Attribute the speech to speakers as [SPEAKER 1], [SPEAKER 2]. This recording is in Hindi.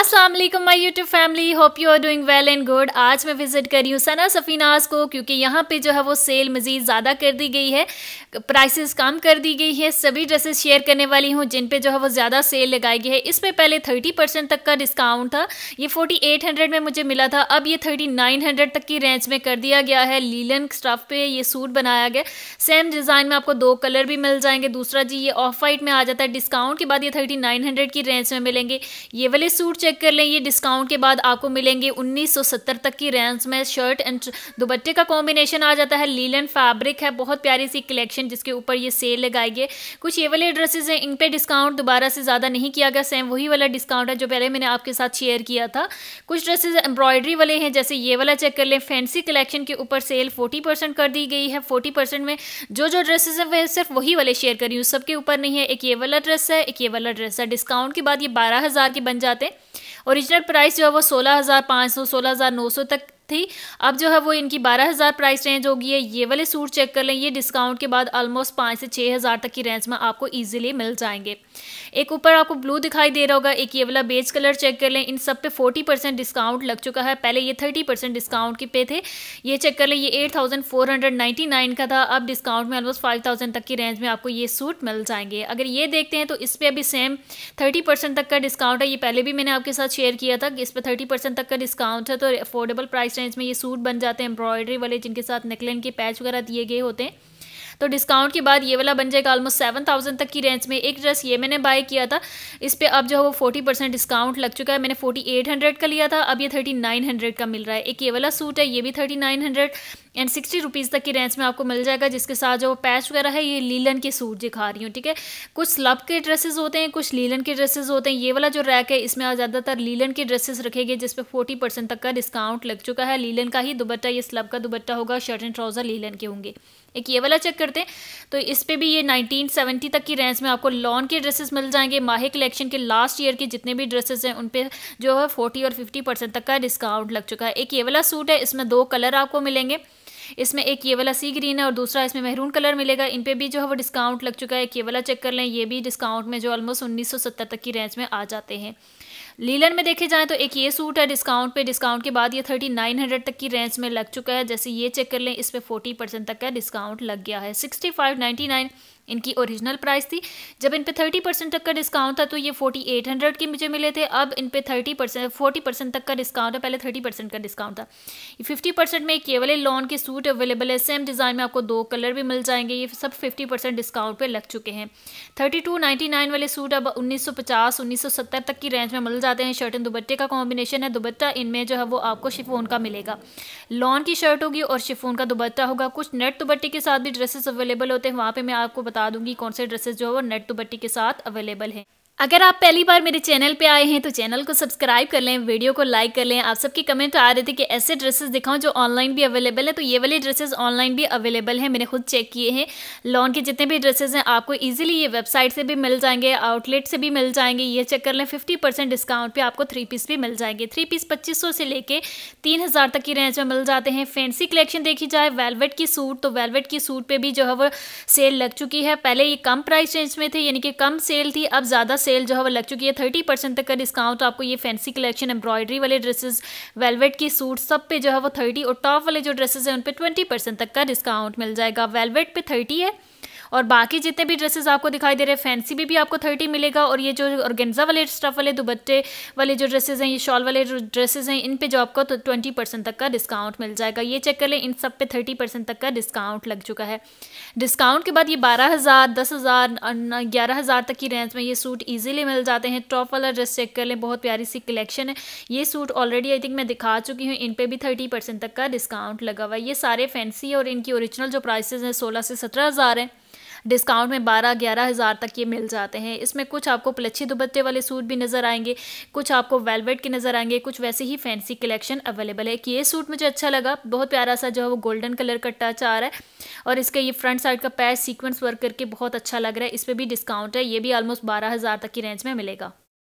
[SPEAKER 1] Aslam my YouTube YouTube family hope you are doing well and good आज मैं विजिट कर रही हूँ सना सफ़ीनाज को क्योंकि यहाँ पे जो है वो सेल मज़ीद ज़्यादा कर दी गई है प्राइसेस कम कर दी गई है सभी ड्रेसेस शेयर करने वाली हूँ जिन पे जो है वो ज़्यादा सेल लगाई गई है इस पर पहले थर्टी परसेंट तक का डिस्काउंट था ये फोर्टी एट हंड्रेड में मुझे मिला था अब ये थर्टी नाइन हंड्रेड तक की रेंज में कर दिया गया है लीलन स्टफ पे ये सूट बनाया गया सेम डिज़ाइन में आपको दो कलर भी मिल जाएंगे दूसरा जी ये ऑफ वाइट में आ जाता है डिस्काउंट के बाद ये थर्टी नाइन हंड्रेड की रेंज में मिलेंगे ये वाले सूट चेक कर लें ये डिस्काउंट के बाद आपको मिलेंगे 1970 तक की रेंज में शर्ट एंड दुपट्टे का कॉम्बिनेशन आ जाता है लीलन फैब्रिक है बहुत प्यारी सी कलेक्शन जिसके ऊपर ये सेल लगाई गई कुछ ये वाले ड्रेसेज हैं इन पर डिस्काउंट दोबारा से ज़्यादा नहीं किया गया सेम वही वाला डिस्काउंट है जो पहले मैंने आपके साथ शेयर किया था कुछ ड्रेसेज एम्ब्रॉयडरी वाले हैं जैसे ये वाला चेक कर लें फैंसी कलेक्शन के ऊपर सेल फोर्टी परसेंट कर दी गई है फोर्टी परसेंट में जो जो ड्रेसेज हैं वह सिर्फ वही वाले शेयर करी हूँ सबके ऊपर नहीं है एक ये वाला ड्रेस है एक ये वाला ड्रेस है डिस्काउंट के बाद ये बारह हज़ार के बन जाते हैं ओरिजिनल प्राइस जो है वो सोलह हज़ार पाँच सौ सोलह हज़ार नौ सौ तक थी अब जो है वो इनकी बारह हज़ार प्राइस रेंज होगी है ये वाले सूट चेक कर लें ये डिस्काउंट के बाद ऑलमोस्ट पाँच से छः हज़ार तक की रेंज में आपको ईजिली मिल जाएंगे एक ऊपर आपको ब्लू दिखाई दे रहा होगा एक ये वाला बेज कलर चेक कर लें इन सब पे फोर्टी परसेंट डिस्काउंट लग चुका है पहले ये थर्टी परसेंट डिस्काउंट के पे थे ये चेक कर लें ये eight thousand four hundred ninety nine का था अब डिस्काउंट में ऑलमोस्ट फाइव थाउजेंड तक की रेंज में आपको ये सूट मिल जाएंगे अगर ये देखते हैं तो इस पर अभी सेम थर्टी परसेंट तक का डिस्काउंट है ये पहले भी मैंने आपके साथ शेयर किया था कि इस पर थर्टी परसेंट तक का डिस्काउंट है तो अफोर्डेबल प्राइस स्टैंड में ये सूट बन जाते हैं एम्ब्रॉयडरी वाले जिनके साथ नेकलैन के पैच वगैरह दिए गए होते हैं तो डिस्काउंट के बाद ये वाला बन जाएगा ऑलमोस्ट सेवन थाउजेंड तक की रेंज में एक ड्रेस ये मैंने बाय किया था इस पर अब जो है वो फोर्टी परसेंट डिस्काउंट लग चुका है मैंने फोर्टी एट हंड्रेड का लिया था अब ये थर्टी नाइन हंड्रेड का मिल रहा है एक ये वाला सूट है ये भी thirty nine hundred and sixty rupees तक की रेंज में आपको मिल जाएगा जिसके साथ जो पैच वगैरह है ये लीलन के सूट दिखा रही हूँ ठीक है कुछ स्लब के ड्रेसेस होते हैं कुछ लीलन के ड्रेसेस होते हैं ये वाला जो रैक है इसमें ज़्यादातर लीलन के ड्रेसेस रखे गए जिसपे फोर्टी परसेंट तक का डिस्काउंट लग चुका है लीलन का ही दुबट्टा ये स्लब का दुबट्टा होगा शर्ट एंड ट्राउज़र लीलन के होंगे एक ये वाला चेक करते हैं तो इस पर भी ये सेवेंटी तक की रेंज में आपको लॉन के ड्रेसेस मिल जाएंगे माहे कलेक्शन के लास्ट ईयर के जितने भी ड्रेसेस हैं उन पर जो है फोर्टी और फिफ्टी परसेंट तक का डिस्काउंट लग चुका है एक ये वाला सूट है इसमें दो कलर आपको मिलेंगे इसमें एक ये वाला सी ग्रीन है और दूसरा इसमें महरून कलर मिलेगा इन पर भी जो है वो डिस्काउंट लग चुका है एक ये वाला चेक कर लें ये भी डिस्काउंट में जो ऑलमोस्ट उन्नीस तक की रेंज में आ जाते हैं लीलन में देखे जाएँ तो एक ये सूट है डिस्काउंट पे डिस्काउंट के बाद ये थर्टी नाइन हंड्रेड तक की रेंज में लग चुका है जैसे ये चेक कर लें इस पर फोर्टी परसेंट तक का डिस्काउंट लग गया है सिक्सटी फाइव नाइन्टी नाइन इनकी ओरिजिनल प्राइस थी जब इन पे थर्टी परसेंट तक का डिस्काउंट था तो ये फोर्टी एट हंड्रेड के मुझे मिले थे अब इन पे थर्टी परसेंट फोर्टी परसेंट तक का डिस्काउंट है पहले थर्टी परसेंट का डिस्काउंट था ये फिफ्टी परसेंट में केवल वाले लॉन के सूट अवेलेबल है सेम डिज़ाइन में आपको दो कलर भी मिल जाएंगे ये सब फिफ्टी परसेंट डिस्काउंट पर लग चुके हैं थर्टी टू नाइन्टी नाइन वाले सूट अब उन्नीस सौ पचास उन्नीस सौ सत्तर तक की रेंज में मिल जाते हैं शर्ट एंड दुबट्टे का कॉम्बिनेशन है दुबट्टा इनमें जो है वो आपको शिफोन का मिलेगा लॉन की शर्ट होगी और शिफोन का दुबट्टा होगा कुछ नेट दुबट्टे के साथ भी ड्रेसेस अवेलेबल होते हैं वहाँ पर मैं आपको बता बता दूंगी कौन से ड्रेसेस जो है वो नेट बट्टी के साथ अवेलेबल है अगर आप पहली बार मेरे चैनल पे आए हैं तो चैनल को सब्सक्राइब कर लें वीडियो को लाइक कर लें आप सबके कमेंट आ रहे थे कि ऐसे ड्रेसेस दिखाऊं जो ऑनलाइन भी अवेलेबल है तो ये वाले ड्रेसेस ऑनलाइन भी अवेलेबल हैं मैंने खुद चेक किए हैं लॉन के जितने भी ड्रेसेस हैं आपको इजीली ये वेबसाइट से भी मिल जाएंगे आउटलेट से भी मिल जाएंगे ये चेक कर लें फिफ्टी डिस्काउंट पर आपको थ्री पीस भी मिल जाएंगे थ्री पीस पच्चीस से लेकर तीन तक की रेंज में मिल जाते हैं फैंसी कलेक्शन देखी जाए वेलवेट की सूट तो वेलवेट की सूट पर भी जो है वो सेल लग चुकी है पहले ये कम प्राइस रेंज में थे यानी कि कम सेल थी अब ज़्यादा सेल जो है वो लग चुकी है थर्टी परसेंट तक का डिस्काउंट तो आपको ये फैंसी कलेक्शन एम्ब्रॉयडरी वाले ड्रेसेस वेलवेट की सूट सब पे जो है वो थर्टी और टॉप वाले जो ड्रेसेस हैं उन पर ट्वेंटी परसेंट तक का डिस्काउंट मिल जाएगा वेलवेट पे थर्टी है और बाकी जितने भी ड्रेसेस आपको दिखाई दे रहे हैं फैंसी में भी आपको थर्टी मिलेगा और ये जो ऑर्गेन्जा वाले स्टफ वाले दुबट्टे वाले जो ड्रेसेज हैं ये शॉल वाले ड्रेसेज हैं इन पर जो आपको ट्वेंटी तो परसेंट तक का डिस्काउंट मिल जाएगा ये चेक कर लें इन सब पे थर्टी परसेंट तक का डिस्काउंट लग चुका है डिस्काउंट के बाद ये बारह हज़ार दस हज़ार ग्यारह हज़ार तक की रेंज में ये सूट ईजिली मिल जाते हैं टॉप वाला ड्रेस चेक कर लें बहुत प्यारी सी कलेक्शन है ये सूट ऑलरेडी आई थिंक मैं दिखा चुकी हूँ इन पर भी थर्टी परसेंट तक का डिस्काउंट लगा हुआ है ये सारे फैंसी और इनकी ओरिजिनल जो प्राइसेज हैं सोलह से सत्रह हज़ार हैं डिस्काउंट में बारह ग्यारह हज़ार तक ये मिल जाते हैं इसमें कुछ आपको प्लच्छी दुबट्टे वाले सूट भी नज़र आएंगे कुछ आपको वेलवेट के नज़र आएंगे कुछ वैसे ही फैंसी कलेक्शन अवेलेबल है कि ये सूट मुझे अच्छा लगा बहुत प्यारा सा जो है वो गोल्डन कलर का टच आ रहा है और इसका ये फ्रंट साइड का पैच सीक्वेंस वर्क करके बहुत अच्छा लग रहा है इस पर भी डिस्काउंट है ये भी ऑलमोस्ट बारह तक की रेंज में मिलेगा